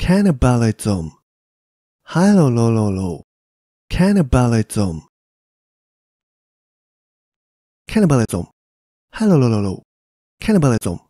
cannibalism lo. Cannibalism. Cannibalism. lo. Cannibalism.